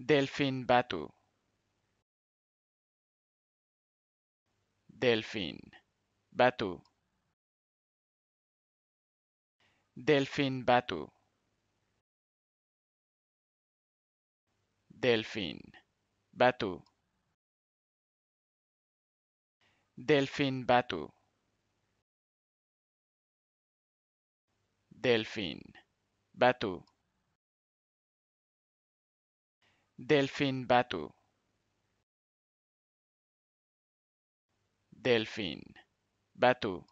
Delfín Batu. Delfín Batu. Delfín Batu. Delfín Batu. Delfín Batu. Delfín Batu. Delfín Batu. Delfín Batu.